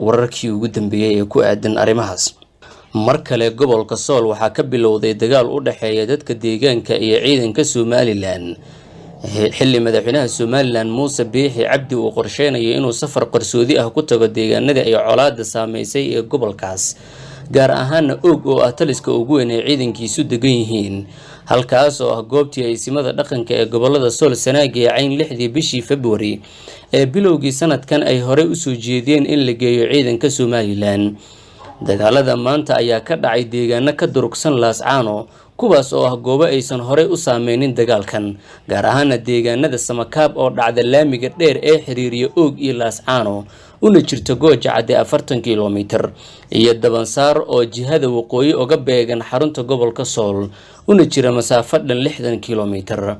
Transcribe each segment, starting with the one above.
wararkii ugu dambeeyey ee ku aadan arrimahaas mar kale gobolka sool waxaa ka bilowday dagaal u dhexeeya dadka deegaanka iyo ciidanka somalilan xilli madaxweynaha somalilan muuse biixi cabdi uu qorsheynayo inuu safar qarsoodi ah ku tago deegaanada ay colaada saameysay ee gobolkaas gaar ahaana oog oo ah taliska ugu weyn ay ciidankiisu degan yihiin halkaas oo ah goobtii aysimada dhaqanka ee gobolada sool sanaagi cayn lixdii bishii februari ee bilowgii sanadkan ay horey usoo jeediyeen in la geeyo ciidanka somalilan dagaalada maanta ayaa ka dhacay deegaano ka durugsan laascaano kuwaas oo ah goobo aysan horey u saameynin dagaalkan gaar ahaana deegaanada samakaab oo dhacda laamiga dheer ee xiriiriya oog iyo laascaano una jirto gooja cadde afartan kilomiter iyo dabansaar oo jihada waqooyi uga beegan xarunta gobolka sool una jira masaafo dhan lixdan kilomiter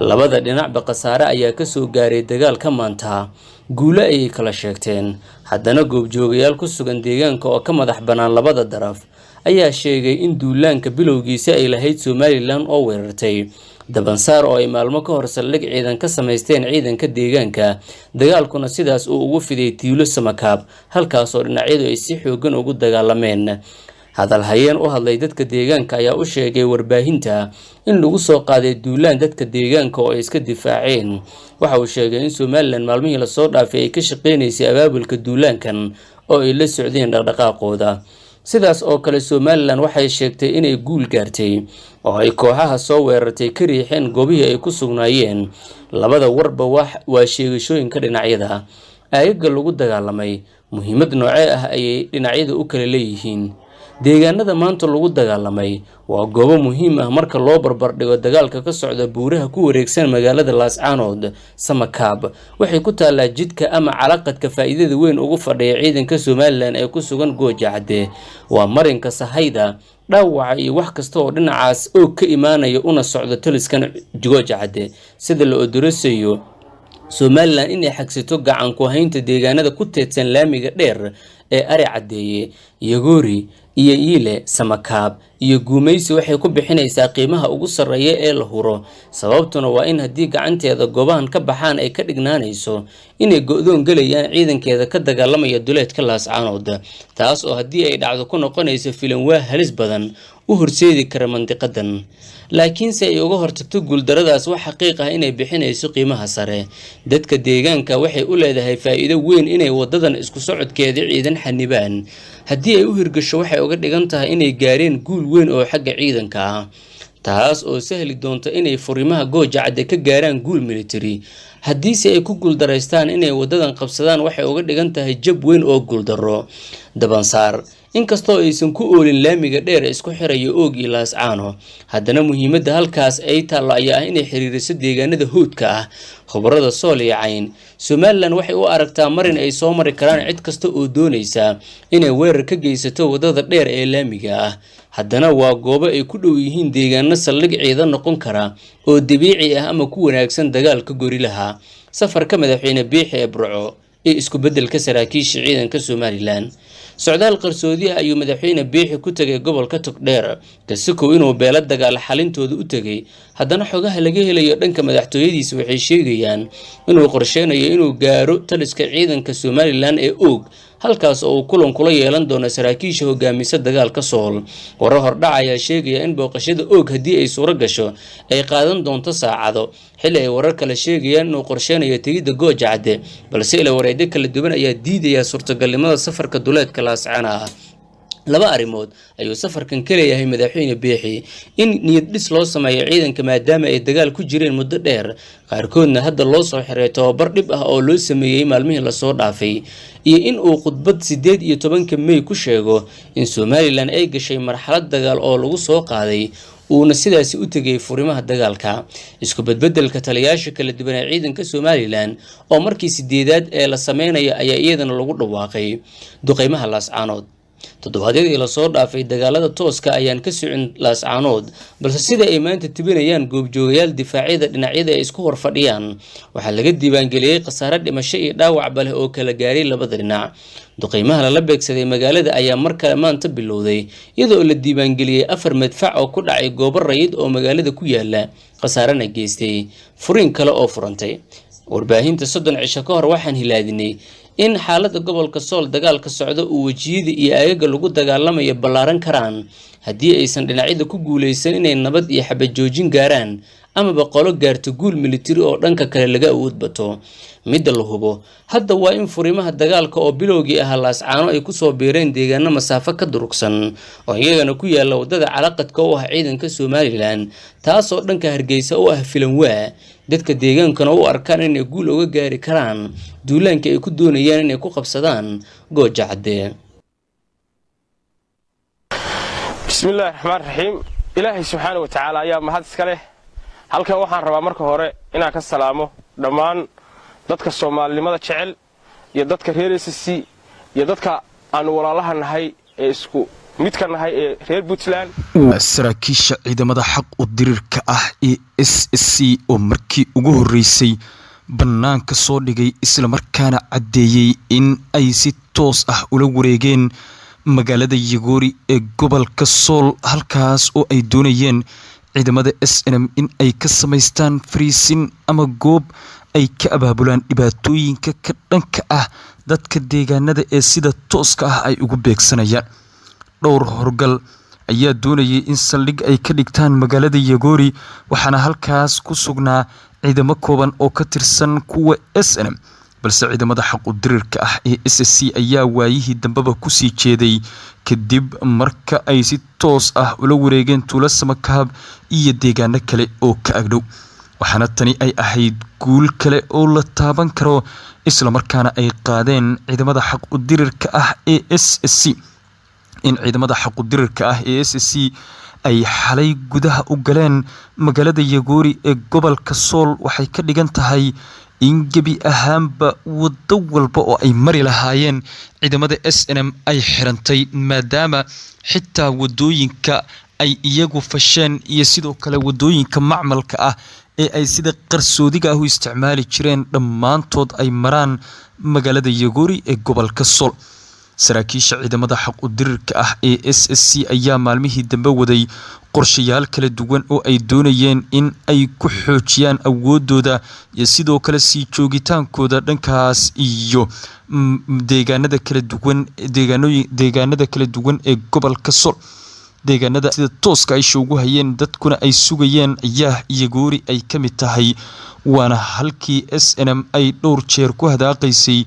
labada dhinacba khasaare ayaa kasoo gaaray dagaalka maanta guulo ayay kala sheegteen haddana goobjoogayaal ku sugan deegaanka oo ka madax bannaan labada daraf ayaa sheegay in duulaanka bilowgiisa ay lahayd somalilan oo weerartay dabansaar oo ay maalmo ka hor saldhig ciidan ka samaysteen ciidanka deegaanka dagaalkuna sidaas uu ugu fiday tiilo samakaab halkaasoo dhinacyadu ay si xoogan ugu dagaalameen hadalhayeen u hadlay dadka deegaanka ayaa u sheegay warbaahinta in lagu soo qaaday duulaan dadka deegaanka oo ay iska difaaceen waxa uu sheegay in somalilan maalmihii lasoo dhaafay ay ka shaqeynaysay abaabulka duulaankan oo ay la socdeen dhaqdhaqaaqooda sidaas oo kale somalilan waxay sheegtay inay guul gaartay oo ay kooxaha soo weerartay ka riixeen goobihii ay ku sugnaayeen labada warba waa sheegashooyinka dhinacyada aayagga lagu dagaalamay muhiimad noocee ah ayay dhinacyada u kala leeyihiin deegaanada maanta lagu dagaalamay waa goobo muhiim ah marka loo barbardhigo dagaalka ka socda buuraha ku wareegsan magaalada laascaanood samakaab waxay ku taallaa jidka ama calaqadka faa'iidada weyn ugu fadhiya ciidanka somalilan ee ku sugan gooja waa marinka sahayda dhaawaca iyo wax kasta oo dhinacaas oog ka imaanaya una socda taliskan goojacade sida la odorasayo somalilan inay xagsato gacan ku haynta deegaanada ku teedsan laamiga dheer ee ari cadeeye yagoori iyo iile samakaab iyo guumaysi waxay ku bixinaysaa qiimaha ugu sarreeya ee la huro sababtuna waa in haddii gacanteeda gobahan ka baxaan ay ka dhignaanayso inay go-doon gelayaan ciidankeeda ka dagaalamaya duleedka laascaanood taas oo haddii ay dhacdo ku noqonayso filan waa halis badan u horseedi kara mandiqadan laakiinse ay uga hortagto guuldaradaas wax xaqiiq ah inay bixinayso qiimaha sare dadka deegaanka waxay u leedahay faa'iido weyn inay waddadan isku socodkeeda ciidan xanibaan haddii ay u hirgasho waxay uga dhigan tahay inay gaareen guul weyn oo xagga ciidanka ah taas oo sahli doonta inay furimaha gooja cadde ka gaaraan guul militari haddiise ay ku guuldaraystaan inay waddadan qabsadaan waxay uga dhigan tahay jab weyn oo guuldarro dabansaar inkastoo aysan ku oolin laamiga dheer isku xiraya oog oogii laascaano haddana muhiimadda halkaas ay taallo ayaa ah inay xiriiriso deegaanada hoodka ah khubarada sool iyo cayn somalilan waxay u aragtaa marin ay soo mari karaan cid kasta oo doonaysa inay weerar ka geysato waddada dheer ee laamiga ah haddana waa goobo ay ku dhow yihiin deegaano saldhig ciidan noqon kara oo dabiici ah ama ku wanaagsan dagaalka gorilaha safarka madaxweyne biixi ee burco iyo isku beddelka saraakiisha ciidanka somalilan socdaal qarsoodi ah ayuu madaxweyne biixi ku tegay gobolka togdheer kasikow inuu beelo dagaal xalintooda u tegay haddana xogaha laga helayo dhanka madaxtooyadiisa waxay sheegayaan inuu qorsheynayo inuu gaaro taliska ciidanka somalilan ee oog halkaas oo uu kulan kula yeelan doono saraakiisha hogaamisa dagaalka sool wara hordhac ayaa sheegaya in booqashada oog haddii ay suuro gasho ay qaadan doonto saacado xilli ay warar kale sheegayaan inuu qorsheynayo tegidda gooja cadde balse ila wareedyo kala duwan ayaa diidaya suurtagalnimada safarka duleedka laascana ah laba arrimood ayuu safarkan ka leeyahay madaxweyne beexi in niyad dhis loo sameeyo ciidanka maadaama ay dagaal ku jireen muddo dheer qaarkoodna hadda loo soo xiray tobabar dhib ah oo loo sameeyey maalmihii lasoo dhaafay iyo in uu khudbad siddeed iyo tobanka mey ku sheego in somalilan ay gashay marxalad dagaal oo lagu soo qaaday uuna sidaasi u tegay furimaha dagaalka isku bedbedelka taliyaasha kala duwanee ciidanka somalilan oo markii sideedaad ee la sameynayo ayaa iyadana lagu dhawaaqay duqeymaha laascaanood toddobaadyadii lasoo dhaafay dagaalada tooska ayaan ka socin laascaanood balse sida ay maanta tibinayaan goobjoogayaal difaacyada dhinacyada ay isku horfadhiyaan waxaa laga diiwaangeliyey khasaare dhimasho iyo dhaawacba leh oo kala gaaray labada dhinac duqeymaha lala beegsaday magaalada ayaa mar kale maanta bilowday iyadoo la diiwaangeliyey afar madfac oo ku dhacay goobo rayid oo magaalada ku yaala khasaarena geystay furiin kale oo furantay warbaahinta soddon cisho ka hor waxaan hilaadinay in xaalada gobolka sool dagaalka ka socda uu wejiyada iyo aagaga lagu dagaalamayo ballaaran karaan haddii aysan dhinacyada ku guulaysan inay nabad iyo xabajoojin gaaraan amaba qolo gaarto guul militari oo dhanka kale laga awood bato midda la hubo hadda waa in furimaha dagaalka oo bilowgii ahaa laascaano ay kusoo biireen deegaano masaafo ka durugsan oo iyagana ku yaalla waddada calaqadka u ah ciidanka somalilan taasoo dhanka hargeysa u ah filanwaa dadka deegaankana u arkaan inay guul oga gaari karaan duulaanka ay ku doonayaan inay ku qabsadaan gooja caddee bismillaahi raxmaan raxiim ilaahay subxaana watacaala ayaa mahad iska leh halkan waxaan rabaa marka hore inaan ka salaamo dhammaan dadka soomaalinimada jecel iyo dadka reer esasi iyo dadka aanu walaalaha nahay ee isku mid ka nahay ee reer puntland saraakiisha ciidamada xaq u dirirka ah ee s s c oo markii ugu horreysay bannaanka soo dhigay islamarkaana caddeeyey in ay si toos ah ula wareegeen magaalada yagoori ee gobolka sool halkaas oo ay doonayeen ciidamada s n m in ay ka samaystaan fariisin ama goob ay ka abaabulaan dhibaatooyinka ka dhanka ah dadka deegaanada ee sida tooska ah ay ugu beegsanayaan dhowr horgal ayaa doonayay in saldhig ay ka dhigtaan magaalada yagoori waxaana halkaas ku sugnaa ciidamo kooban oo ka tirsan kuwa s n m balse ciidamada xaq-u dirirka ah ee s s c ayaa waayihii dambeba kusii jeeday kadib marka ay si toos ah ula wareegeen tuulo samakaab iyo deegaano kale oo ka agdhow waxaana tani ay ahayd guul kale oo la taaban karo isla markaana ay qaadeen ciidamada xaq u diriirka ah ee s s c in ciidamada xaqudirirka ah ee s c ay xalay gudaha u galeen magaalada yagoori ee gobolka sool waxay ka dhigan tahay in gebi ahaanba waddo walba oo ay mari lahaayeen ciidamada s n m ay xirantay maadaama xitaa waddooyinka ay iyagu fasheen iyo sidoo kale waddooyinka macmalka ah ee ay sida qarsoodiga ah u isticmaali jireen dhammaantood ay maraan magaalada yagoori ee gobolka sool saraakiisha ciidamada xaq u dirirka ah ee s s c ayaa maalmihii dambe waday qorshayaal kala duwan oo ay doonayeen in ay ku xoojiyaan awoodooda iyo sidoo kale sii joogitaankooda dhankaas iyo mm, deegaanada kala duwan deegaanada kala duwan ee gobolka sol deegaanada sida tooska ay shoogu hayeen dadkuna ay sugayeen yaah iyo goori ay ka mid tahay waana halkii s n m ay dhowr jeer ku hadaaqaysay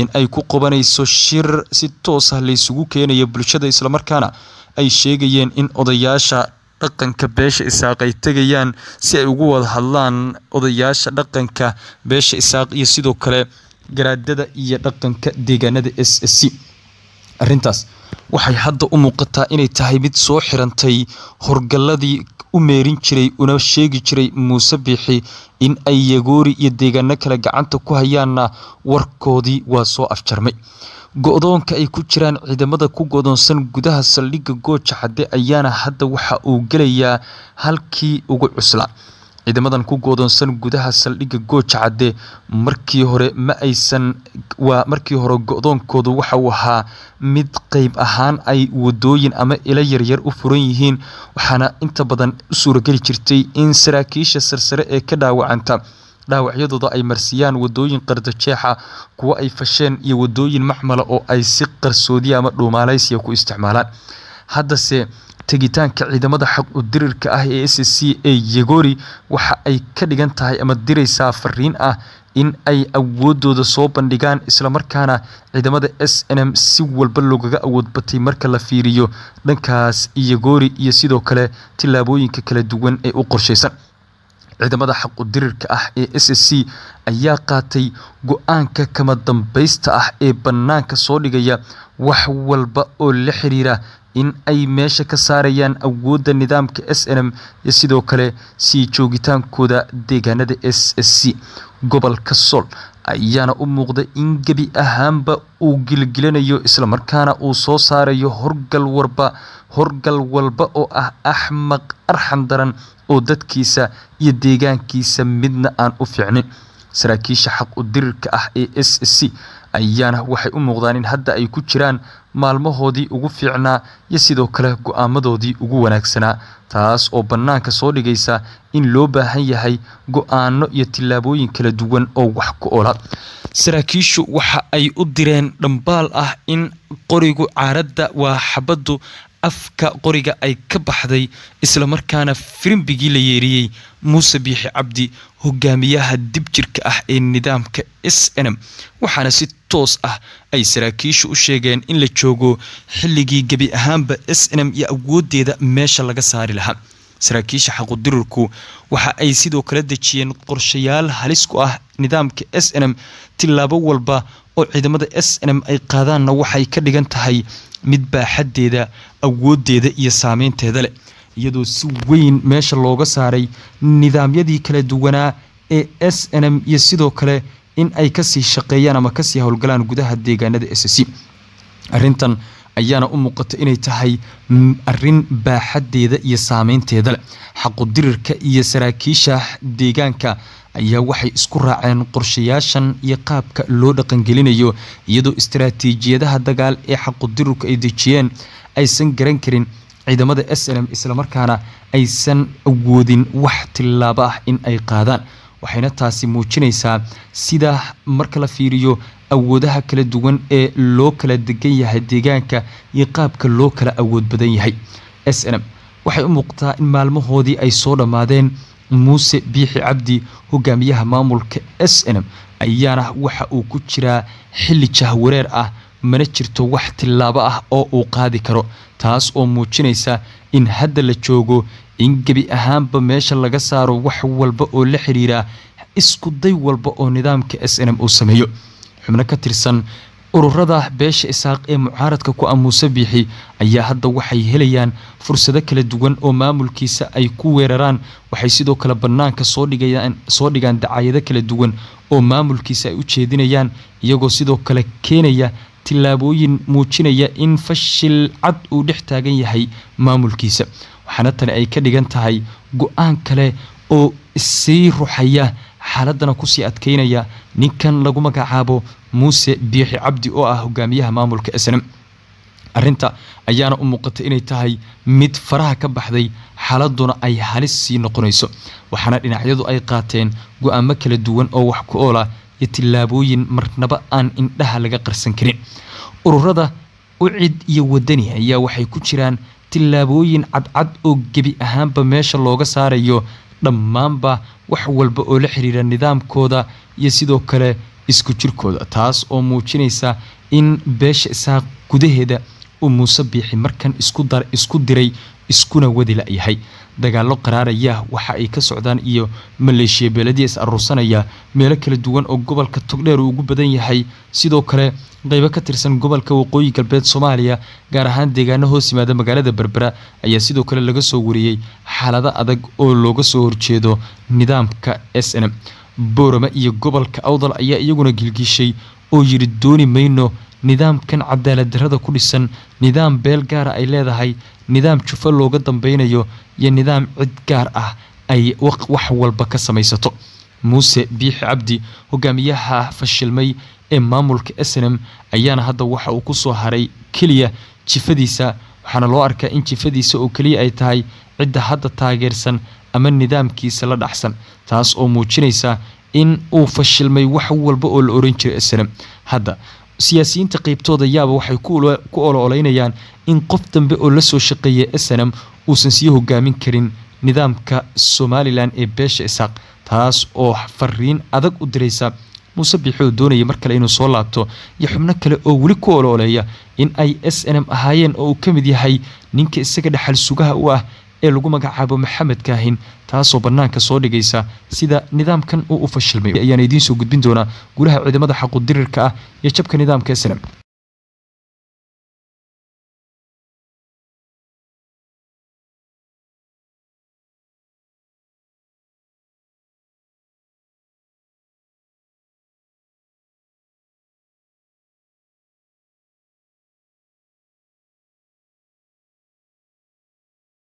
in ay ku qobanayso shir si toos ah laysugu keenayo bulshada islamarkaana ay sheegayeen in odayaasha dhaqanka beesha isaaq ay tegayaan si ay ugu wada hadlaan odayaasha dhaqanka beesha isaaq iyo sidoo kale garaadada iyo dhaqanka deegaanada s s c arintaas waxay hadda u muuqataa inay tahay mid soo xirantay horgalladii u meerin jiray una sheegi jiray muuse biixi in ay yagoori iyo deegaano kale gacanta ku hayaanna warkoodii waa soo afjarmay go-doonka ay ku jiraan ciidamada ku go-doonsan gudaha saldhigga gooja cadde ayaana hadda waxa uu gelayaa halkii ugu cuslaa ciidamadan ku goodoonsan gudaha saldhigga gooja cadde markii hore ma aysan waa markii hore go-doonkoodu waxa uu ahaa mid qeyb ahaan ay wadooyin ama ilo yaryar u furan yihiin waxaana inta badan u suurageli jirtay in saraakiisha sarsare ee ka dhaawacanta dhaawacyadooda ay marsiiyaan wadooyin qardajeexa kuwo ay fasheen iyo wadooyin macmala oo ay si qarsoodiya ama dhuumaalaysiya ku isticmaalaan haddase tegitaanka ciidamada xaq u dirirka ah ee s c ee yegori waxa ay ka dhigan tahay ama diraysaa fariin ah in ay awooddooda soo bandhigaan islamarkaana ciidamada s n m si walba loogaga awoodbatay marka la fiiriyo dhankaas iyogori iyo sidoo kale tillaabooyinka kala duwan ee u qorshaysan ciidamada xaqu dirirka ah ee s c ayaa qaatay go-aanka kama dambaysta ah ee bannaanka soo dhigaya wax walba oo la xiriira in ay meesha ka saarayaan awoodda nidaamka s n m iyo sidoo kale sii joogitaankooda deegaanada s s c gobolka sool ayaana u muuqda in gebi ahaanba uu gilgilanayo islamarkaana uu soo saarayo horgal warba horgal walba oo ah axmaq arxan daran oo dadkiisa iyo deegaankiisa midna aan u fiicnin saraakiisha xaq u dirirka ah ee s c ayaana waxay u muuqdaan in hadda ay ku jiraan maalmahoodii ugu fiicnaa iyo sidoo kale go-aamadoodii ugu wanaagsanaa taas oo bannaanka soo dhigaysa in loo baahan yahay go-aano iyo tillaabooyin kala duwan oo wax ku ola saraakiishu waxa ay u direen dhambaal ah in qorigu caaradda waa xabaddu afka qoriga ay ka baxday islamarkaana firimbigii la yeeriyey muuse biixi cabdi hogaamiyaha dib jirka ah ee nidaamka s n m waxaana si toos ah ay saraakiishu u sheegeen in la joogo xilligii gebi ahaanba s n m iyo awoodeeda meesha laga saari lahaa saraakiisha xaqudirirku waxa ay sidoo kale dejiyeen qorshayaal halis ku ah nidaamka s n m tilaabo walba oo ciidamada s n m ay qaadaanna waxay ka dhigan tahay mid baaxadeeda awoodeeda iyo saameynteeda leh iyadoo si weyn meesha looga saaray nidaamyadii kala duwanaa ee s n m iyo sidoo kale in ay kasii shaqeeyaan ama kasii howlgalaan gudaha deegaanada s c arintan ayaana u muuqata inay tahay arin baaxadeeda iyo saameynteeda leh xaqudirirka iyo saraakiisha deegaanka ayaa waxay isku raaceen qorshayaashan iyo qaabka loo dhaqangelinayo iyadoo istaraatiijiyadaha dagaal ee xaqudirirku ay dejiyeen aysan garan karin ciidamada s l m islamarkaana aysan awoodin wax tilaabo ah in ay qaadaan waxayna taasi muujinaysaa sida marka la fiiriyo awoodaha kala duwan ee loo kala degan yahay deegaanka iyo qaabka loo kala awood badan yahay s n m waxay u muuqataa in maalmahoodii ay soo dhammaadeen muuse biixi cabdi hogaamiyaha maamulka s n m ayaana waxa uu ku jiraa xilli jahwareer ah mana jirto wax tillaabo ah oo uu qaadi karo taas oo muujinaysa in hadda la joogo in gebi ahaanba meesha laga saaro wax walba oo la xiriira iskuday walba oo nidaamka s n m uu sameeyo xubno ka tirsan ururada beesha isaaq ee mucaaradka ku amuusa biixi ayaa hadda waxay helayaan fursado kala duwan oo maamulkiisa ay ku weeraraan waxay sidoo kale bannaanka soo dhigaan dacaayado kala duwan oo maamulkiisa ay u jeedinayaan iyagoo sidoo kale keenaya tillaabooyin muujinaya in fashil cad uu dhex taagan yahay maamulkiisa waxaana tani ay ka dhigan tahay go-aan kale oo isii ruxaya xaaladana kusii adkaynaya ninkan lagu magacaabo muuse biixi cabdi oo ah hogaamiyaha maamulka snm arinta ayaana u muuqatay inay tahay mid faraha ka baxday xaaladuna ay halis sii noqonayso waxaana dhinacyadu ay qaateen go-aamo kala duwan oo wax ku oola iyo tillaabooyin marnaba aan indhaha laga qarsan karin ururada ucid iyo wadani ayaa waxay ku jiraan tillaabooyin cadcad oo gebi ahaanba meesha looga saarayo dhammaanba wax walba oo la xiriira nidaamkooda iyo sidoo kale isku jirkooda taas oo muujinaysa in beesha isaaq gudaheeda uu muuse biixi markan isku diray iskuna wadi yahay dagaalo qaraaraya waxa ay ka socdaan iyo maleeshiya beeladii is aruursanaya meelo kala duwan oo gobolka togdheer uu ugu badan yahay sidoo kale qaybo ka tirsan gobolka waqooyi galbeed soomaaliya gaar ahaan deegaano hoos yimaada magaalada berbera ayaa sidoo kale laga soo wariyey xaalado adag oo looga soo horjeedo nidaamka s n boorama iyo gobolka awdal ayaa iyaguna gilgishay oo yidhi dooni mayno nidaamkan cadaalad darrada ku dhisan nidaam beel gaara ah ay leedahay nidaam jufo looga dambaynayo iyo nidaam cid gaar ah ay wax walba ka samaysato muuse biixi cabdi hogaamiyaha fashilmay ee maamulka snm ayaana hadda waxa uu kusoo haray keliya jifadiisa waxaana loo arkaa in jifadiisa oo keliya ay tahay cidda hadda taageersan ama nidaamkiisa la dhaxsan taas oo muujinaysa in uu fashilmay wax walba oo la oran jiray isna hadda siyaasiyiinta qeybtooda yaaba waxay ku olooleynayaan in qof dambe oo lasoo shaqeeya m uusan sii hogaamin karin nidaamka somalilan ee beesha isaaq taas oo fariin adag u diraysa muuse biixoo doonaya mar kale inuu soo laabto iyo xubno kale oo weli ku olooleeya in ay s n m ahaayeen oo uu ka mid yahay ninka isaga dhexal sugaha u ah ee lagu magacaabo maxamed kaahin taasoo bannaanka soo dhigaysa sida nidaamkan uu u fashilmay ayaana idiin soo gudbin doonaa gulaha ciidamada xaqudirirka ah iyo jabka nidaamka snam